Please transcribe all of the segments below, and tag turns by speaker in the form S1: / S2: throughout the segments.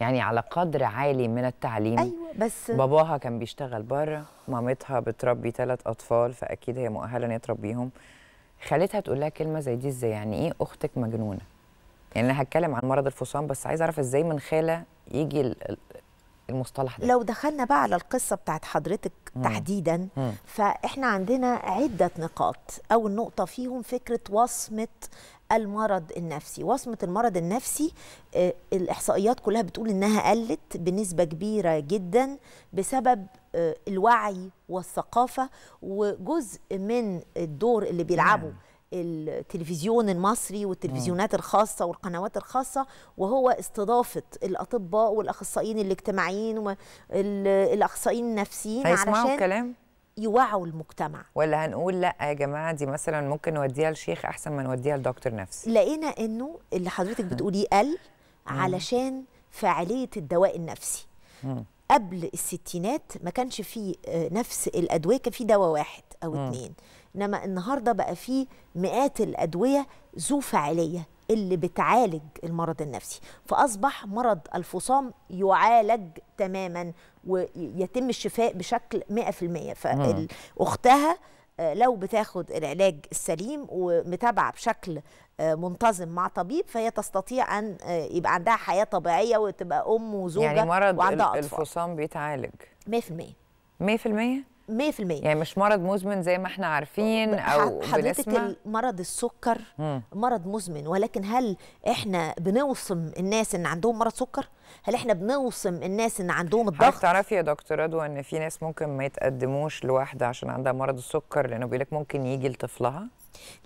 S1: يعني على قدر عالي من التعليم ايوه بس باباها كان بيشتغل بره مامتها بتربي ثلاث اطفال فاكيد هي مؤهله ان تربيهم خالتها تقول لها كلمه زي دي ازاي يعني ايه اختك مجنونه يعني انا هتكلم عن مرض الفصام بس عايزه اعرف ازاي من خاله يجي المصطلح ده لو دخلنا بقى على القصه بتاعت حضرتك مم. تحديدا مم.
S2: فاحنا عندنا عده نقاط اول نقطه فيهم فكره وصمه المرض النفسي وصمة المرض النفسي آه، الإحصائيات كلها بتقول إنها قلت بنسبة كبيرة جدا بسبب آه، الوعي والثقافة وجزء من الدور اللي بيلعبه التلفزيون المصري والتلفزيونات الخاصة والقنوات الخاصة وهو استضافة الأطباء والأخصائيين الاجتماعيين والأخصائيين النفسيين علشان كلام؟ يوعوا المجتمع
S1: ولا هنقول لا يا جماعه دي مثلا ممكن نوديها لشيخ احسن ما نوديها لدكتور نفسي
S2: لقينا انه اللي حضرتك بتقوليه قل علشان فعاليه الدواء النفسي قبل الستينات ما كانش فيه آه، نفس الادويه كان فيه دواء واحد او اتنين انما النهارده بقى في مئات الادويه ذو فاعليه اللي بتعالج المرض النفسي فاصبح مرض الفصام يعالج تماما ويتم الشفاء بشكل 100% فاختها آه، لو بتاخد العلاج السليم ومتابعه بشكل آه، منتظم مع طبيب فهي تستطيع ان آه، يبقى عندها حياه طبيعيه وتبقى
S1: ام وزوجه يعني مرض وعندها اطفال الفصام بيتعالج 100% 100% 100% يعني مش مرض مزمن زي ما احنا عارفين او حضرتك مرض السكر
S2: مم. مرض مزمن ولكن هل احنا بنوصم الناس ان عندهم مرض سكر هل
S1: احنا بنوصم الناس ان عندهم الضغط تعرفي يا دكتور رضوى ان في ناس ممكن ما يتقدموش لواحده عشان عندها مرض السكر لانه بيقول لك ممكن يجي لطفلها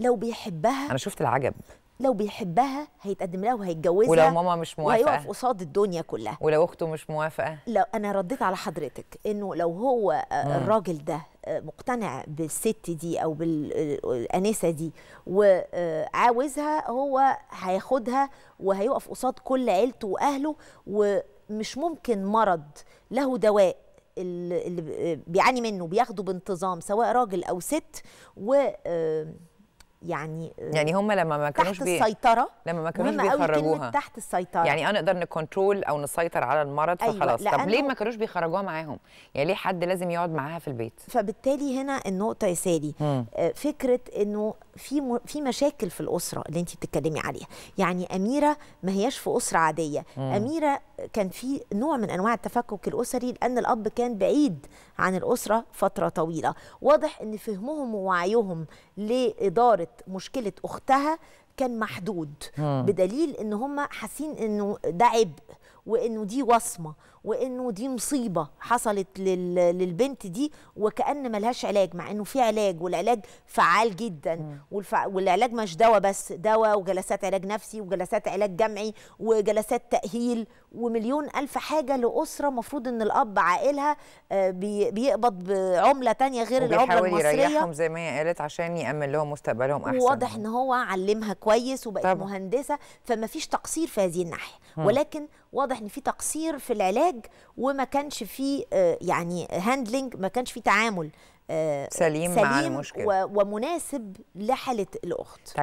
S2: لو بيحبها انا شفت العجب لو بيحبها هيتقدم لها وهيتجوزها ولو ماما مش موافقه وهيقف
S1: قصاد الدنيا كلها ولو اخته مش موافقه
S2: لو انا رديت على حضرتك انه لو هو آه، مم. الراجل ده آه، مقتنع بالست دي او بالانسه آه، دي وعاوزها هو هياخدها وهيقف قصاد كل عيلته واهله ومش ممكن مرض له دواء اللي بيعاني منه بياخده بانتظام سواء راجل او ست و يعني يعني هم
S1: لما ما كانوش تحت السيطره لما ما كانوش بيخرجوها تحت السيطره يعني انا اقدر نكنترول او نسيطر على المرض أيوة فخلاص طب ليه ما كانوش بيخرجوها معاهم يعني ليه حد لازم يقعد معاها في البيت
S2: فبالتالي هنا النقطه يا سالي آه، فكره انه في م... في مشاكل في الاسره اللي انت بتتكلمي عليها يعني اميره ما هياش في اسره عاديه مم. اميره كان في نوع من انواع التفكك الاسري لان الاب كان بعيد عن الاسره فتره طويله واضح ان فهمهم ووعيهم لاداره مشكله اختها كان محدود بدليل ان هم حاسين انه ده عبء وانه دي وصمه وانه دي مصيبه حصلت للبنت دي وكان ملهاش علاج مع انه في علاج والعلاج فعال جدا والفع... والعلاج مش دواء بس دواء وجلسات علاج نفسي وجلسات علاج جمعي وجلسات تاهيل ومليون الف حاجه لاسره المفروض ان الاب عائلها آه، بيقبض بعمله تانية غير العمله المصريه يريحهم زي
S1: ما هي قالت عشان يامن لهم مستقبلهم احسن واضح ان هو علمها
S2: كويس وبقت مهندسه فما فيش تقصير في هذه الناحيه ولكن واضح ان في تقصير في العلاج العلاج وما كانش فيه آه، يعني هاندلنج ما كانش فيه تعامل سليم, آه، سليم مع المشكله ومناسب لحاله الاخت